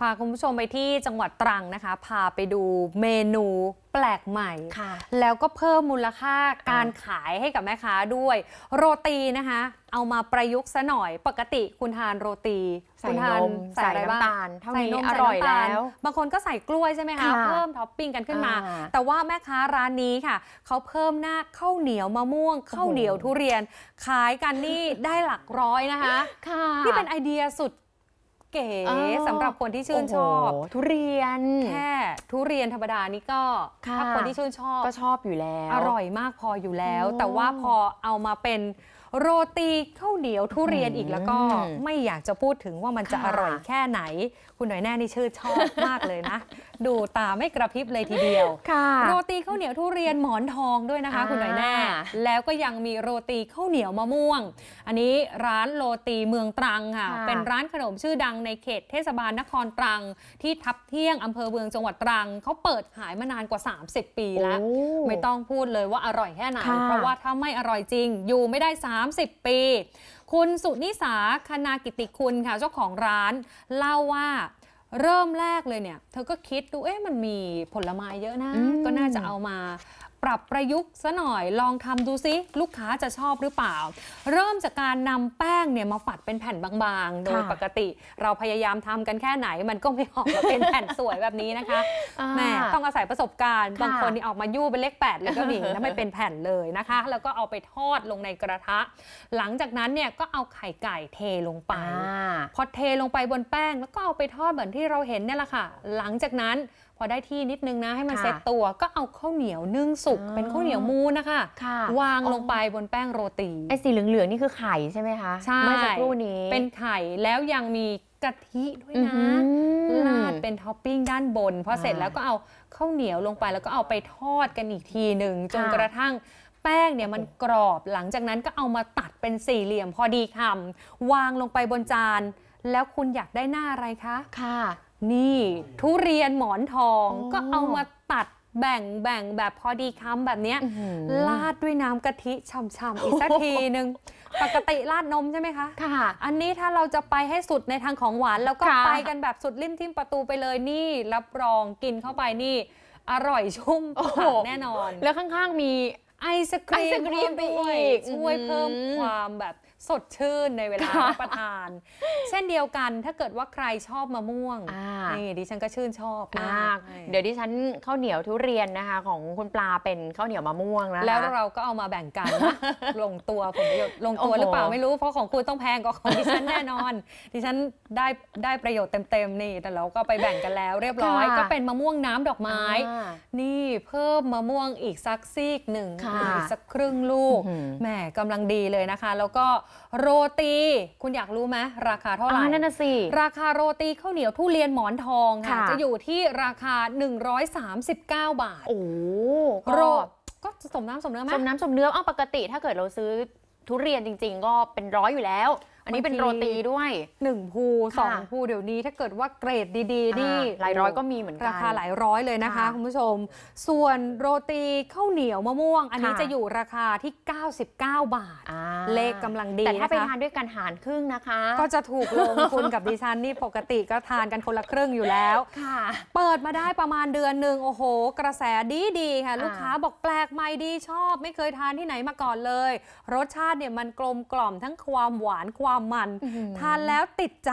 พาคุณผู้ชมไปที่จังหวัดตรังนะคะพาไปดูเมนูแปลกใหม่ แล้วก็เพิ่มมูลค่าการขายให้กับแม่ค้าด้วย โรตีนะคะ เอามาประยุกต์ซะหน่อยปกติคุณทานโรตีคุณทานใส่อะไรบ้างใส่านีอร่อยแล้ว บางคนก็ใส่กล้วยใช่ไหมคะเพิ่มท็อปปิ้งกันขึ้นมาแต่ว่าแม่ค้าร้านนี้ค่ะเขาเพิ่มหน้าข้าวเหนียวมะม่วงข้าวเหนียวทุเรียนขายกันนี่ได้หลักร้อยนะคะนี่เป็นไอเดียสุดก๋สำหรับคนที่ชื่นชอบทุเรียน แค่ทุเรียนธรรมดานี่ก็ถ้าคนที่ชื่นชอบก็ชอบอยู่แล้ว อร่อยมากพออยู่แล้ว แต่ว่าพอเอามาเป็นโรตีข้าวเหนียวทุเรียนอีกแล้วก็ ไม่อยากจะพูดถึงว่ามันจะอร่อยแค่ไหน คุณหน่อยแน่นี่ชื่อชอบมากเลยนะ ดูตาไม่กระพริบเลยทีเดียวโรตีข้าวเหนียวทุเรียนหมอนทองด้วยนะคะ คุณหน่อยแน่แล้วก็ยังมีโรตีข้าวเหนียวมะม่วง อันนี้ร้านโรตีเมืองตรังค่ะเป็นร้านขนมชื่อดังในเขตเทศบาลนครตรัง ที่ทับเที่ยงอำเภอเมืองจังหวัดตรังเขาเปิดขายมานานกว่า 30 ปีแล้วไม่ต้องพูดเลยว่าอร่อยแค่ไหนเพราะว่าถ้าไม่อร่อยจริง อยู่ไม่ได้ซ้ำ30ปีคุณสุนิสาคณากิติคุณค่ะ เจ้าของร้านเล่าว่าเริ่มแรกเลยเนี่ยเธอก็คิดดูเอ๊ะมันมีผลไม้เยอะนะ ก็น่าจะเอามาปรับประยุกต์ซะหน่อยลองทำดูซิ ลูกค้าจะชอบหรือเปล่า เริ่มจากการนำแป้งเนี่ยมาฝัดเป็นแผ่นบางๆ โดยปกติเราพยายามทำกันแค่ไหนมันก็ไม่ออกมาเป็นแผ่นสวยแบบนี้นะคะแม่ต้องอาศัยประสบการณ์บางคนนี่ออกมายู่เป็นเลขแปดเลยก็มีแล้วไม่เป็นแผ่นเลยนะคะ แล้วก็เอาไปทอดลงในกระทะ หลังจากนั้นเนี่ยก็เอาไข่ไก่เทลงไป พอเทลงไปบนแป้งแล้วก็เอาไปทอดเหมือนที่เราเห็นเนี่ยแหละค่ะ หลังจากนั้นอได้ที่นิดนึงนะให้มันเซ็ตตัวก็เอาข้าวเหนียวนึ่งสุก เป็นข้าวเหนียวมูนะคะวางลงไปบนแป้งโรตีไอ้สีเหลืองๆนี่คือไข่ใช่ไหมคะใช่เมื่อสักครู่นี้ เป็นไข่แล้วยังมีกะทิด้วยนะลาดเป็นท็อปปิ้งด้านบนพอเสร็จแล้วก็เอาข้าวเหนียวลงไปแล้วก็เอาไปทอดกันอีกทีหนึ่งจนกระทั่ง แป้งเนี่ยมันกรอบหลังจากนั้นก็เอามาตัดเป็นสี่เหลี่ยม พอดีคำวางลงไปบนจานแล้วคุณอยากได้หน้าอะไรคะค่ะนี่ ทุเรียนหมอนทองก็เอามาตัดแบ่งแบ่งแบบพอดีคำแบบนี้ลาดด้วยน้ำกะทิช่ำๆ อีกสักทีหนึ่งปกติราดนมใช่ไหมคะ ค่ะ อันนี้ถ้าเราจะไปให้สุดในทางของหวาน แล้วก็ไปกันแบบสุดลิ้มทิ่มประตูไปเลยนี่รับรองกินเข้าไปนี่ อร่อยชุ่มปากแน่นอนแล้วข้างๆมีไอศครีมไปอีกช่วยเพิ่มความแบบสดชื่นในเวลารับประทาน เช่นเดียวกันถ้าเกิดว่าใครชอบมะม่วง นี่ดิฉันก็ชื่นชอบมากเดี๋ยวดิฉันข้าวเหนียวทุเรียนนะคะ ของคุณปลาเป็นข้าวเหนียวมะม่วงนะแล้วเราก็เอามาแบ่งกัน ลงตัวผลประโยชน์ลงตัวหรือเปล่าไม่รู้เพราะของคุณต้องแพงกว่าของดิฉันแน่นอน ดิฉันได้ได้ประโยชน์เต็มๆนี่แต่เราก็ไปแบ่งกันแล้ว เรียบร้อยก็เป็นมะม่วงน้ำดอกไม้ นี่เพิ่มมะม่วงอีกสักซีกหนึ่งอีกสักครึ่งลูกแหมกำลังดีเลยนะคะ แล้วก็โรตี คุณอยากรู้ไหมราคาเท่าไหร่นั่นน่ะสิราคาโรตีข้าวเหนียวทุเรียนหมอนทองค่ะ จะอยู่ที่ราคา 139 บาท โอ้โรก็สมน้ำสมเนื้อไหมสมน้ำสมเนื้อเอาปกติถ้าเกิดเราซื้อทุเรียนจริงๆ ก็เป็นร้อยอยู่แล้วอันนี้เป็นโรตีด้วยหนึ่งภูสองภูเดี๋ยวนี้ถ้าเกิดว่าเกรดดีๆนี่หลายร้อยก็มีเหมือนกันราคาหลายร้อยเลยนะคะคุณผู้ชม ส่วนโรตีข้าวเหนียวมะม่วง อันนี้จะอยู่ราคาที่ 99 บาทเลขกำลังดีแต่ถ้าไปทานด้วยกันหารครึ่งนะคะ ก็จะถูกลงคุณกับดิฉันนี่ปกติก็ทานกันคนละครึ่งอยู่แล้วค่ะ เปิดมาได้ประมาณเดือนหนึ่งโอ้โห กระแสดีดีค่ะลูกค้าบอกแปลกใหม่ดีชอบไม่เคยทานที่ไหนมาก่อนเลย รสชาติเนี่ยมันกลมกล่อมทั้งความหวานความความมันทานแล้วติดใจ